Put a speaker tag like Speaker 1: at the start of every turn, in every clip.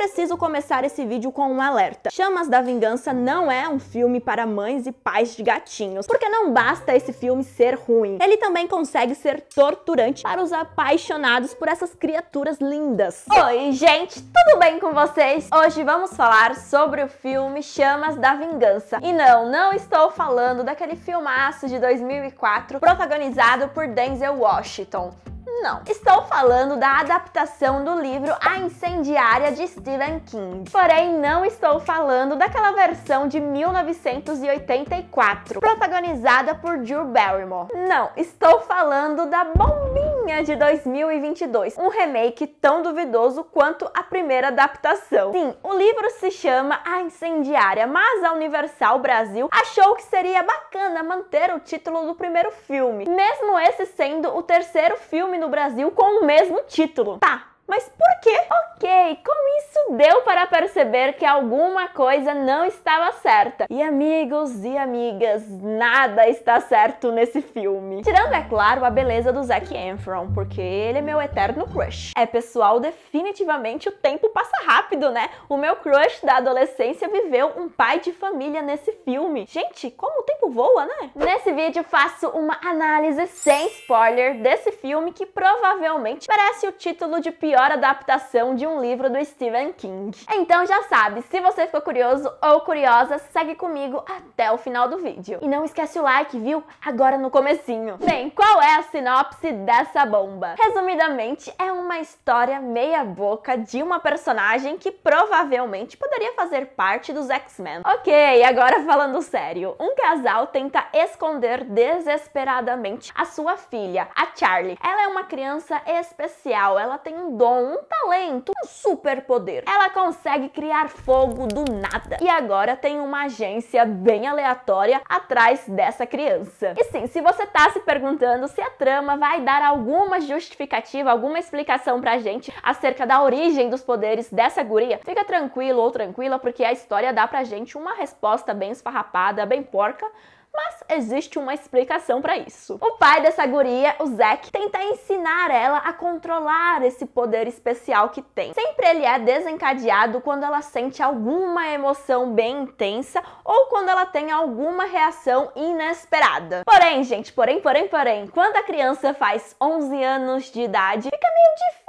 Speaker 1: preciso começar esse vídeo com um alerta. Chamas da Vingança não é um filme para mães e pais de gatinhos, porque não basta esse filme ser ruim. Ele também consegue ser torturante para os apaixonados por essas criaturas lindas. Oi, gente, tudo bem com vocês? Hoje vamos falar sobre o filme Chamas da Vingança. E não, não estou falando daquele filmaço de 2004 protagonizado por Denzel Washington não. Estou falando da adaptação do livro A Incendiária de Stephen King. Porém, não estou falando daquela versão de 1984, protagonizada por Drew Barrymore. Não, estou falando da bombinha de 2022, um remake tão duvidoso quanto a primeira adaptação. Sim, o livro se chama A Incendiária, mas a Universal Brasil achou que seria bacana manter o título do primeiro filme, mesmo esse sendo o terceiro filme no Brasil com o mesmo título. Tá, mas por quê? Ok, com isso deu para perceber que alguma coisa não estava certa. E amigos e amigas, nada está certo nesse filme. Tirando, é claro, a beleza do Zac Efron, porque ele é meu eterno crush. É, pessoal, definitivamente o tempo passa rápido, né? O meu crush da adolescência viveu um pai de família nesse filme. Gente, como o tempo voa, né? Nesse vídeo faço uma análise sem spoiler desse filme que provavelmente merece o título de pior melhor adaptação de um livro do Stephen King. Então já sabe, se você ficou curioso ou curiosa, segue comigo até o final do vídeo. E não esquece o like, viu? Agora no comecinho. Bem, qual é a sinopse dessa bomba? Resumidamente, é uma história meia boca de uma personagem que provavelmente poderia fazer parte dos X-Men. Ok, agora falando sério. Um casal tenta esconder desesperadamente a sua filha, a Charlie. Ela é uma criança especial, ela tem um dom um talento, um superpoder. Ela consegue criar fogo do nada. E agora tem uma agência bem aleatória atrás dessa criança. E sim, se você tá se perguntando se a trama vai dar alguma justificativa, alguma explicação pra gente acerca da origem dos poderes dessa guria, fica tranquilo ou tranquila, porque a história dá pra gente uma resposta bem esfarrapada, bem porca, mas existe uma explicação para isso. O pai dessa guria, o Zack, tenta ensinar ela a controlar esse poder especial que tem. Sempre ele é desencadeado quando ela sente alguma emoção bem intensa ou quando ela tem alguma reação inesperada. Porém, gente, porém, porém, porém, quando a criança faz 11 anos de idade, fica meio difícil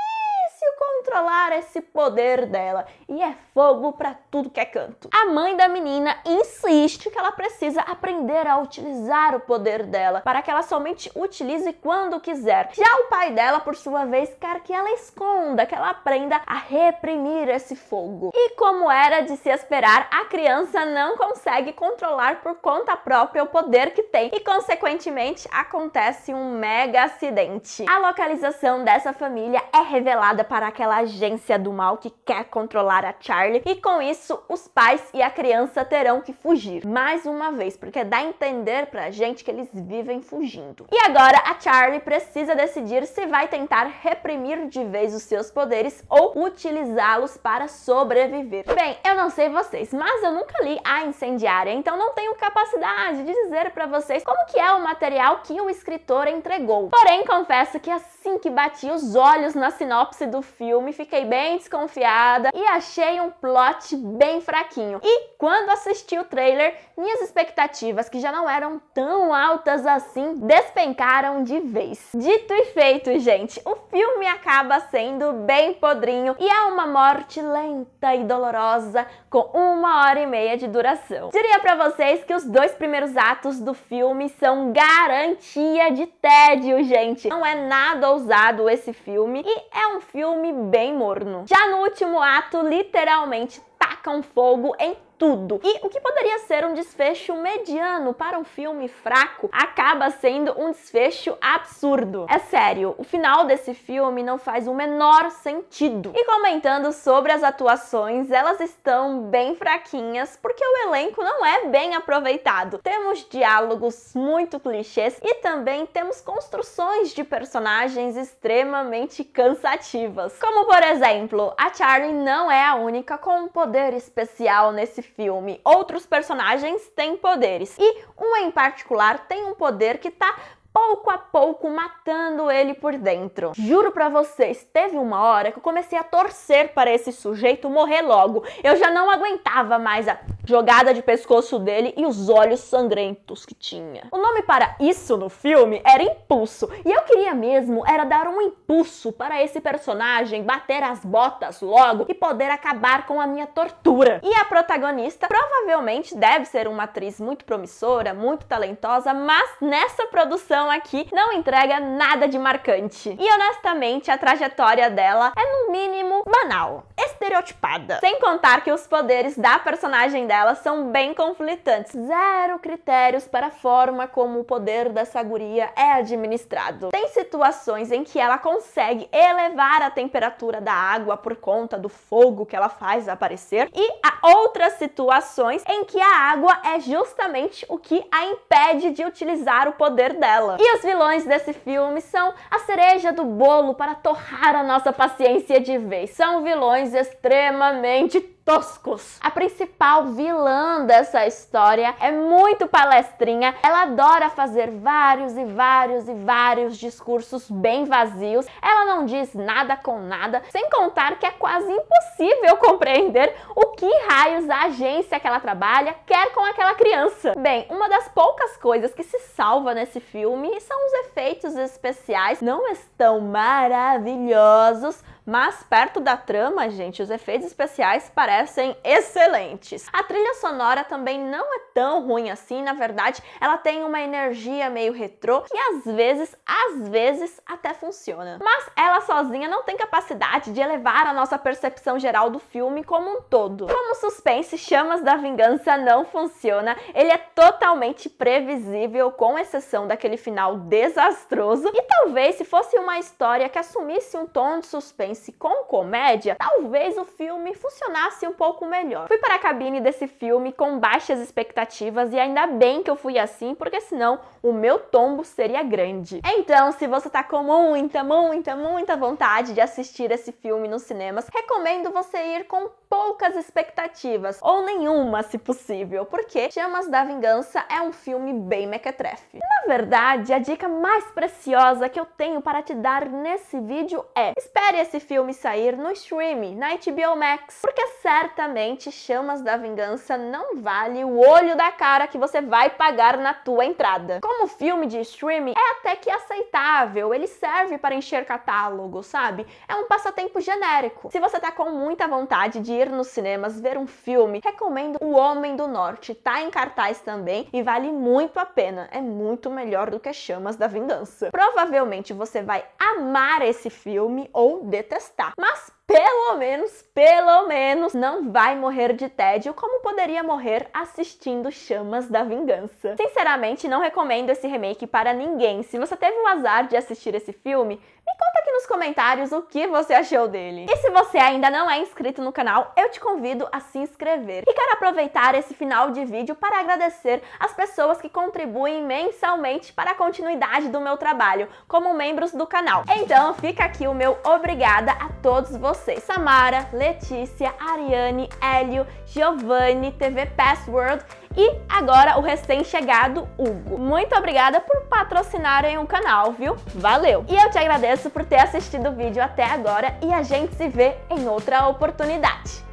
Speaker 1: controlar esse poder dela. E é fogo para tudo que é canto. A mãe da menina insiste que ela precisa aprender a utilizar o poder dela para que ela somente utilize quando quiser. Já o pai dela, por sua vez, quer que ela esconda, que ela aprenda a reprimir esse fogo. E como era de se esperar, a criança não consegue controlar por conta própria o poder que tem e, consequentemente, acontece um mega acidente. A localização dessa família é revelada para aquela aquela agência do mal que quer controlar a Charlie, e com isso os pais e a criança terão que fugir. Mais uma vez, porque dá a entender pra gente que eles vivem fugindo. E agora a Charlie precisa decidir se vai tentar reprimir de vez os seus poderes ou utilizá-los para sobreviver. Bem, eu não sei vocês, mas eu nunca li A Incendiária, então não tenho capacidade de dizer para vocês como que é o material que o escritor entregou. Porém, confesso que assim que bati os olhos na sinopse do filme, filme, fiquei bem desconfiada e achei um plot bem fraquinho. E quando assisti o trailer, minhas expectativas, que já não eram tão altas assim, despencaram de vez. Dito e feito, gente, o filme acaba sendo bem podrinho e é uma morte lenta e dolorosa com uma hora e meia de duração. Diria para vocês que os dois primeiros atos do filme são garantia de tédio, gente. Não é nada ousado esse filme e é um filme bem morno. Já no último ato, literalmente tacam fogo em tudo. E o que poderia ser um desfecho mediano para um filme fraco acaba sendo um desfecho absurdo. É sério, o final desse filme não faz o menor sentido. E comentando sobre as atuações, elas estão bem fraquinhas porque o elenco não é bem aproveitado. Temos diálogos muito clichês e também temos construções de personagens extremamente cansativas. Como por exemplo, a Charlie não é a única com um poder especial nesse filme. Outros personagens têm poderes e um em particular tem um poder que tá pouco a pouco matando ele por dentro. Juro para vocês, teve uma hora que eu comecei a torcer para esse sujeito morrer logo. Eu já não aguentava mais a jogada de pescoço dele e os olhos sangrentos que tinha. O nome para isso no filme era Impulso, e eu queria mesmo era dar um impulso para esse personagem bater as botas logo e poder acabar com a minha tortura. E a protagonista provavelmente deve ser uma atriz muito promissora, muito talentosa, mas nessa produção aqui não entrega nada de marcante. E honestamente, a trajetória dela é no mínimo banal, estereotipada. Sem contar que os poderes da personagem dela elas são bem conflitantes. Zero critérios para a forma como o poder dessa guria é administrado. Tem situações em que ela consegue elevar a temperatura da água por conta do fogo que ela faz aparecer, e há outras situações em que a água é justamente o que a impede de utilizar o poder dela. E os vilões desse filme são a cereja do bolo para torrar a nossa paciência de vez. São vilões extremamente toscos. A principal vilã dessa história é muito palestrinha. Ela adora fazer vários e vários e vários discursos bem vazios. Ela não diz nada com nada, sem contar que é quase impossível compreender o que raios a agência que ela trabalha quer com aquela criança. Bem, uma das poucas coisas que se salva nesse filme são os efeitos especiais. Não estão maravilhosos, mas perto da trama, gente, os efeitos especiais parecem excelentes. A trilha sonora também não é tão ruim assim, na verdade, ela tem uma energia meio retrô que às vezes, às vezes até funciona. Mas ela sozinha não tem capacidade de elevar a nossa percepção geral do filme como um todo. Como suspense, Chamas da Vingança não funciona, ele é totalmente previsível, com exceção daquele final desastroso, e talvez se fosse uma história que assumisse um tom de suspense romance com comédia, talvez o filme funcionasse um pouco melhor. Fui para a cabine desse filme com baixas expectativas e ainda bem que eu fui assim, porque senão o meu tombo seria grande. Então, se você tá com muita, muita, muita vontade de assistir esse filme nos cinemas, recomendo você ir com poucas expectativas, ou nenhuma se possível, porque Chamas da Vingança é um filme bem mequetrefe. Na verdade, a dica mais preciosa que eu tenho para te dar nesse vídeo é: espere esse filme sair no streaming, na HBO Max, porque certamente Chamas da Vingança não vale o olho da cara que você vai pagar na tua entrada. Como filme de streaming, é até que aceitável, ele serve para encher catálogo, sabe? É um passatempo genérico. Se você tá com muita vontade de ir nos cinemas ver um filme, recomendo O Homem do Norte, tá em cartaz também e vale muito a pena, é muito melhor do que Chamas da Vingança. Provavelmente você vai amar esse filme ou detestar testar. Mas pelo menos, pelo menos, não vai morrer de tédio como poderia morrer assistindo Chamas da Vingança. Sinceramente, não recomendo esse remake para ninguém. Se você teve o azar de assistir esse filme, me conta aqui nos comentários o que você achou dele. E se você ainda não é inscrito no canal, eu te convido a se inscrever. E quero aproveitar esse final de vídeo para agradecer as pessoas que contribuem mensalmente para a continuidade do meu trabalho, como membros do canal. Então fica aqui o meu obrigada a todos vocês. Samara, Letícia, Ariane, Hélio, Giovanni, TV Password e agora o recém-chegado Hugo. Muito obrigada por patrocinarem o canal, viu? Valeu! E eu te agradeço por ter assistido o vídeo até agora e a gente se vê em outra oportunidade.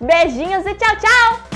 Speaker 1: Beijinhos e tchau, tchau!